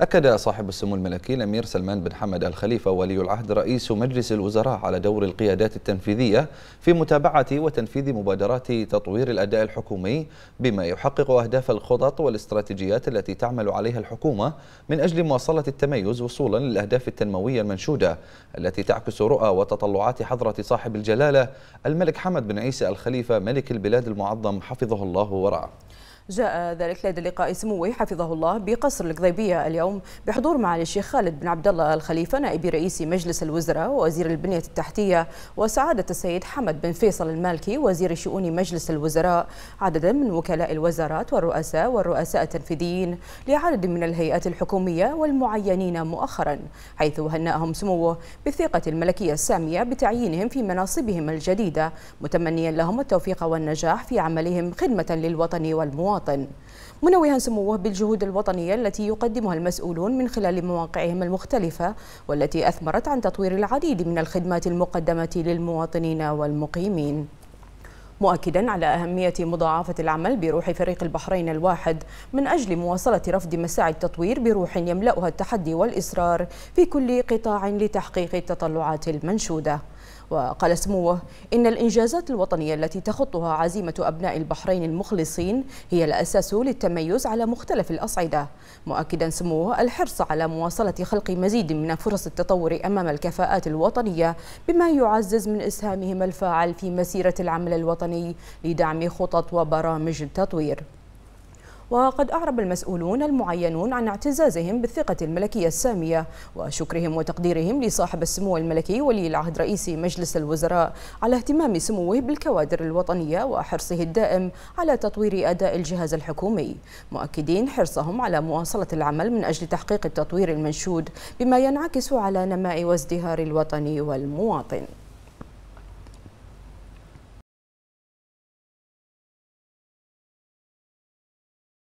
أكد صاحب السمو الملكي الأمير سلمان بن حمد الخليفة ولي العهد رئيس مجلس الوزراء على دور القيادات التنفيذية في متابعة وتنفيذ مبادرات تطوير الأداء الحكومي بما يحقق أهداف الخطط والاستراتيجيات التي تعمل عليها الحكومة من أجل مواصلة التميز وصولا للأهداف التنموية المنشودة التي تعكس رؤى وتطلعات حضرة صاحب الجلالة الملك حمد بن عيسى الخليفة ملك البلاد المعظم حفظه الله ورعاه جاء ذلك لدى لقاء سموه حفظه الله بقصر القضيبية اليوم بحضور معالي الشيخ خالد بن عبد الله الخليفة نائب رئيس مجلس الوزراء ووزير البنية التحتية وسعادة السيد حمد بن فيصل المالكي وزير شؤون مجلس الوزراء عددا من وكلاء الوزارات والرؤساء والرؤساء التنفيذيين لعدد من الهيئات الحكومية والمعينين مؤخرا حيث هنأهم سموه بالثقة الملكية السامية بتعيينهم في مناصبهم الجديدة متمنيا لهم التوفيق والنجاح في عملهم خدمة للوطن والمواطن المواطن منوها سموه بالجهود الوطنية التي يقدمها المسؤولون من خلال مواقعهم المختلفة والتي أثمرت عن تطوير العديد من الخدمات المقدمة للمواطنين والمقيمين مؤكدا على أهمية مضاعفة العمل بروح فريق البحرين الواحد من أجل مواصلة رفض مساعي التطوير بروح يملأها التحدي والإصرار في كل قطاع لتحقيق التطلعات المنشودة وقال سموه إن الإنجازات الوطنية التي تخطها عزيمة أبناء البحرين المخلصين هي الأساس للتميز على مختلف الأصعدة مؤكدا سموه الحرص على مواصلة خلق مزيد من فرص التطور أمام الكفاءات الوطنية بما يعزز من إسهامهم الفاعل في مسيرة العمل الوطني لدعم خطط وبرامج التطوير وقد أعرب المسؤولون المعينون عن اعتزازهم بالثقة الملكية السامية وشكرهم وتقديرهم لصاحب السمو الملكي ولي العهد رئيس مجلس الوزراء على اهتمام سموه بالكوادر الوطنية وحرصه الدائم على تطوير أداء الجهاز الحكومي مؤكدين حرصهم على مواصلة العمل من أجل تحقيق التطوير المنشود بما ينعكس على نماء وازدهار الوطن والمواطن